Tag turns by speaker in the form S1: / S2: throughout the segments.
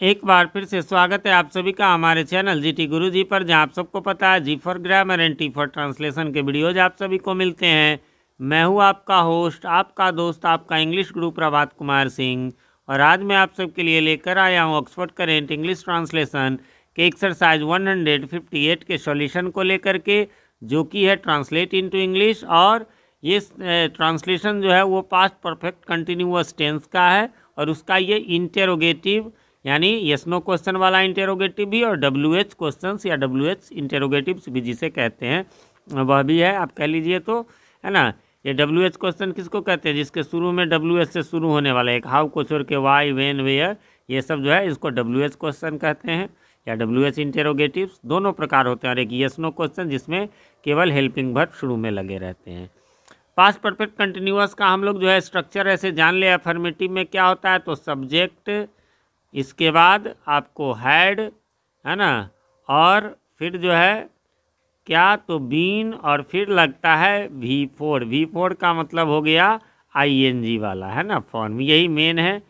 S1: एक बार फिर से स्वागत है आप सभी का हमारे चैनल जी टी गुरु जी पर जहाँ आप सबको पता है G for grammar and T for translation के वीडियोज आप सभी को मिलते हैं मैं हूँ आपका होस्ट आपका दोस्त आपका इंग्लिश गुरु प्रभात कुमार सिंह और आज मैं आप सबके लिए लेकर आया हूँ ऑक्सफोर्ड करेंट इंग्लिश ट्रांसलेशन के एक्सरसाइज एट के सॉल्यूशन को लेकर के जो कि है ट्रांसलेट टू इंग्लिश और ये ट्रांसलेशन जो है वो पास्ट परफेक्ट कंटिन्यूस टेंस का है और उसका ये इंटेरोगेटिव यानी यस नो क्वेश्चन वाला इंटेरोगेटिव भी और डब्ल्यू एच क्वेश्चन या डब्ल्यू एच इंटेरोगेटिव्स भी जिसे कहते हैं वह भी है आप कह लीजिए तो है ना ये डब्ल्यू एच क्वेश्चन किसको कहते हैं जिसके शुरू में डब्ल्यू एच से शुरू होने वाला एक हाउ को छोड़ के वाई वेन वेयर ये सब जो है इसको डब्ल्यू एच क्वेश्चन कहते हैं या डब्ल्यू एच इंटेरोगेटिव्स दोनों प्रकार होते हैं और एक यस नो क्वेश्चन जिसमें केवल हेल्पिंग भर शुरू में लगे रहते हैं पास्ट परफेक्ट कंटिन्यूस का हम लोग जो है स्ट्रक्चर ऐसे जान ले अफर्मेटिव में क्या होता है तो सब्जेक्ट इसके बाद आपको हैड है ना और फिर जो है क्या तो बीन और फिर लगता है वी फोर वी फोर का मतलब हो गया आई एन जी वाला है ना फॉर्म यही मेन है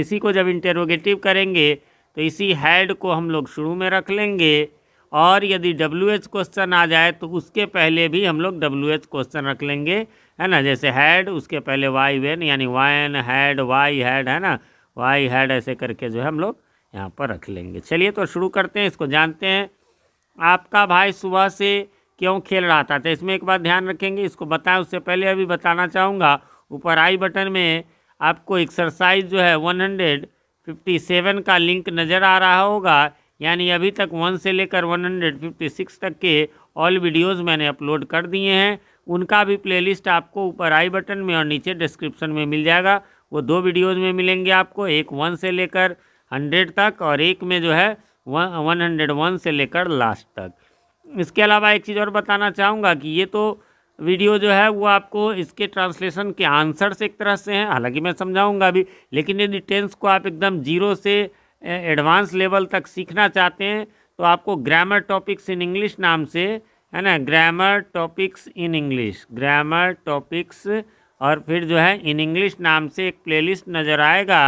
S1: इसी को जब इंटेरोगेटिव करेंगे तो इसी हैड को हम लोग शुरू में रख लेंगे और यदि डब्ल्यू एच क्वेश्चन आ जाए तो उसके पहले भी हम लोग डब्ल्यू एच क्वेश्चन रख लेंगे है ना जैसे हैड उसके पहले वाई वेन यानी वाइन हैड वाई हैड है ना वाई हैड ऐसे करके जो है हम लोग यहाँ पर रख लेंगे चलिए तो शुरू करते हैं इसको जानते हैं आपका भाई सुबह से क्यों खेल रहा था तो इसमें एक बात ध्यान रखेंगे इसको बताएं उससे पहले अभी बताना चाहूँगा ऊपर आई बटन में आपको एक्सरसाइज जो है 157 का लिंक नज़र आ रहा होगा यानी अभी तक वन से लेकर 156 तक के ऑल वीडियोस मैंने अपलोड कर दिए हैं उनका भी प्लेलिस्ट आपको ऊपर आई बटन में और नीचे डिस्क्रिप्शन में मिल जाएगा वो दो वीडियोज़ में मिलेंगे आपको एक वन से लेकर हंड्रेड तक और एक में जो है वन वन हंड्रेड वन से लेकर लास्ट तक इसके अलावा एक चीज़ और बताना चाहूँगा कि ये तो वीडियो जो है वो आपको इसके ट्रांसलेशन के आंसर्स एक तरह से हैं हालांकि मैं समझाऊंगा अभी लेकिन यदि टेंस को आप एकदम जीरो से एडवांस लेवल तक सीखना चाहते हैं तो आपको ग्रामर टॉपिक्स इन इंग्लिश नाम से है ना grammar topics in English grammar topics और फिर जो है इन इंग्लिश नाम से एक प्लेलिस्ट नज़र आएगा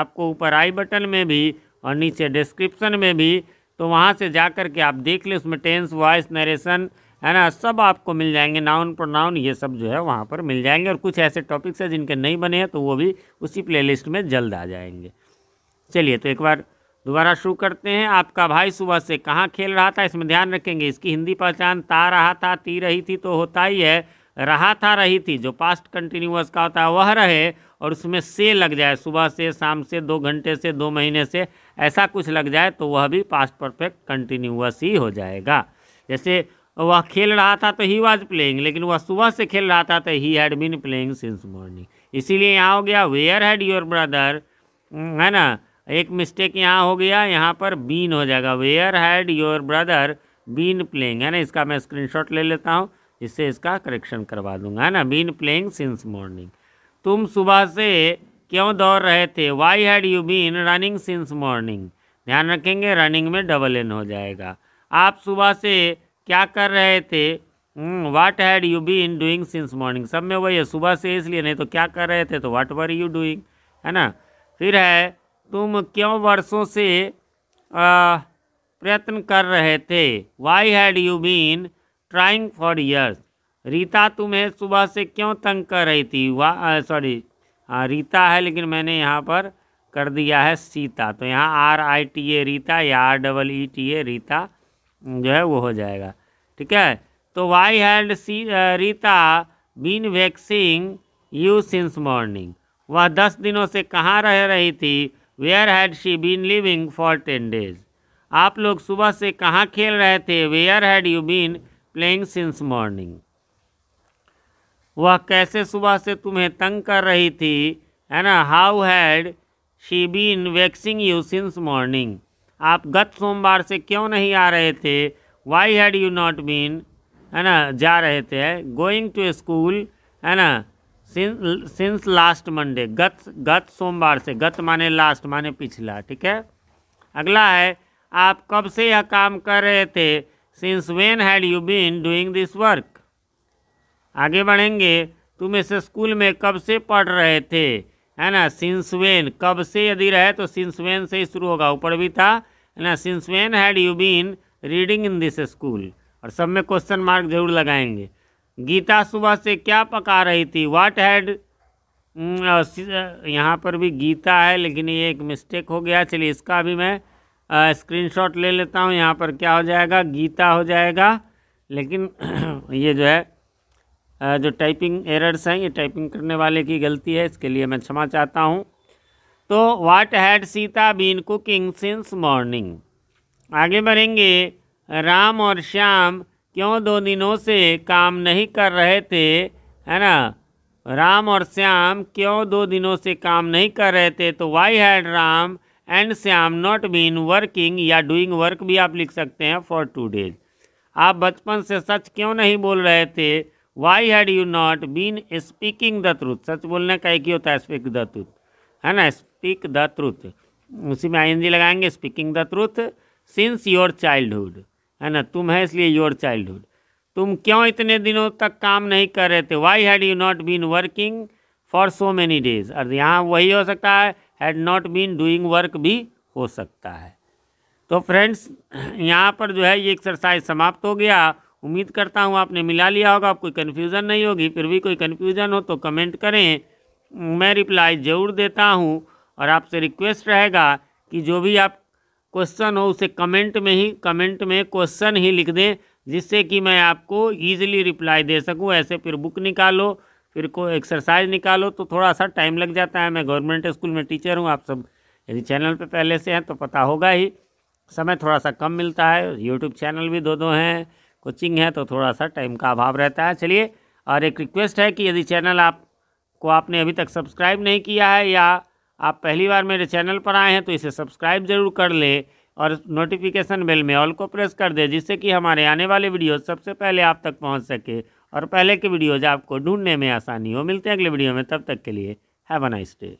S1: आपको ऊपर आई बटन में भी और नीचे डिस्क्रिप्शन में भी तो वहाँ से जा कर के आप देख लें उसमें टेंस वॉइस नरेशन है ना सब आपको मिल जाएंगे नाउन प्रोनाउन ये सब जो है वहाँ पर मिल जाएंगे और कुछ ऐसे टॉपिक्स हैं जिनके नहीं बने हैं तो वो भी उसी प्लेलिस्ट में जल्द आ जाएंगे चलिए तो एक बार दोबारा शुरू करते हैं आपका भाई सुबह से कहाँ खेल रहा था इसमें ध्यान रखेंगे इसकी हिंदी पहचान ता रहा था ती रही थी तो होता ही है रहा था रही थी जो पास्ट कंटिन्यूस का होता है वह रहे और उसमें से लग जाए सुबह से शाम से दो घंटे से दो महीने से ऐसा कुछ लग जाए तो वह भी पास्ट परफेक्ट कंटिन्यूस ही हो जाएगा जैसे वह खेल रहा था तो ही वॉज प्लेइंग लेकिन वह सुबह से खेल रहा था तो he had been playing since morning इसीलिए यहाँ हो गया वेयर हैड योर ब्रदर है ना एक मिस्टेक यहाँ हो गया यहाँ पर बीन हो जाएगा where had your brother been playing है ना इसका मैं स्क्रीनशॉट ले लेता हूँ इससे इसका करेक्शन करवा दूंगा है ना बीन प्लेइंग सिंस मॉर्निंग तुम सुबह से क्यों दौड़ रहे थे why had you been running since morning ध्यान रखेंगे रनिंग में डबल एन हो जाएगा आप सुबह से क्या कर रहे थे what had you been doing since morning सब में वही है सुबह से इसलिए नहीं तो क्या कर रहे थे तो वाट वर यू डूइंग है ना फिर है तुम क्यों वर्षों से प्रयत्न कर रहे थे why had you been trying for years Rita तुम्हें सुबह से क्यों तंग कर रही थी वाह सॉरी रीता है लेकिन मैंने यहाँ पर कर दिया है सीता तो यहाँ R I T A Rita या R double E T A Rita जो है वो हो जाएगा ठीक है तो why had she Rita been waxing you since morning वह दस दिनों से कहाँ रह रही थी where had she been living for ten days आप लोग सुबह से कहाँ खेल रहे थे where had you been playing since morning वह कैसे सुबह से तुम्हें तंग कर रही थी है ना how had she been waxing you since morning आप गत सोमवार से क्यों नहीं आ रहे थे why had you not been है ना जा रहे थे गोइंग टू स्कूल है ना सिंस लास्ट मंडे गत गत सोमवार से गत माने लास्ट माने पिछला ठीक है अगला है आप कब से यह काम कर रहे थे since when had you been doing this work आगे बढ़ेंगे तुम इस स्कूल में कब से पढ़ रहे थे है ना सिंस वेन कब से यदि रहे तो सिंस वेन से ही शुरू होगा ऊपर भी था है ना since when had you been reading in this school और सब में क्वेश्चन मार्क जरूर लगाएंगे गीता सुबह से क्या पका रही थी वाट हैड हम्म, यहाँ पर भी गीता है लेकिन ये एक मिस्टेक हो गया चलिए इसका भी मैं स्क्रीनशॉट ले लेता हूँ यहाँ पर क्या हो जाएगा गीता हो जाएगा लेकिन ये जो है जो टाइपिंग एरर्स हैं ये टाइपिंग करने वाले की गलती है इसके लिए मैं क्षमा चाहता हूँ तो what had Sita been cooking since morning आगे बढ़ेंगे राम और श्याम क्यों दो दिनों से काम नहीं कर रहे थे है ना राम और श्याम क्यों दो दिनों से काम नहीं कर रहे थे तो वाई हैड राम एंड से आम नॉट बीन वर्किंग या डूइंग वर्क भी आप लिख सकते हैं फॉर टू डेज आप बचपन से सच क्यों नहीं बोल रहे थे why had you not been speaking the truth सच बोलने का एक ही होता है स्पीक द ट्रूथ है ना स्पीक द ट्रूथ उसी में आई लगाएंगे speaking the truth since your childhood है ना तुम है इसलिए योर चाइल्डहुड तुम क्यों इतने दिनों तक काम नहीं कर रहे थे why had you not been working for so many days और यहाँ वही हो सकता है had not been doing work भी हो सकता है तो फ्रेंड्स यहाँ पर जो है ये एक्सरसाइज समाप्त हो गया उम्मीद करता हूँ आपने मिला लिया होगा आप कोई कन्फ्यूज़न नहीं होगी फिर भी कोई कन्फ्यूज़न हो तो कमेंट करें मैं रिप्लाई ज़रूर देता हूँ और आपसे रिक्वेस्ट रहेगा कि जो भी आप क्वेश्चन हो उसे कमेंट में ही कमेंट में क्वेश्चन ही लिख दें जिससे कि मैं आपको ईजिली रिप्लाई दे सकूँ ऐसे फिर बुक निकालो फिर को एक्सरसाइज निकालो तो थोड़ा सा टाइम लग जाता है मैं गवर्नमेंट स्कूल में टीचर हूँ आप सब यदि चैनल पर पहले से हैं तो पता होगा ही समय थोड़ा सा कम मिलता है यूट्यूब चैनल भी दो दो हैं कोचिंग है तो थोड़ा सा टाइम का अभाव रहता है चलिए और एक रिक्वेस्ट है कि यदि चैनल आप को आपने अभी तक सब्सक्राइब नहीं किया है या आप पहली बार मेरे चैनल पर आए हैं तो इसे सब्सक्राइब ज़रूर कर ले और नोटिफिकेशन बेल में ऑल को प्रेस कर दे जिससे कि हमारे आने वाले वीडियो सबसे पहले आप तक पहुंच सके और पहले की वीडियोज आपको ढूंढने में आसानी हो मिलते हैं अगले वीडियो में तब तक के लिए हैव अ नाइस डे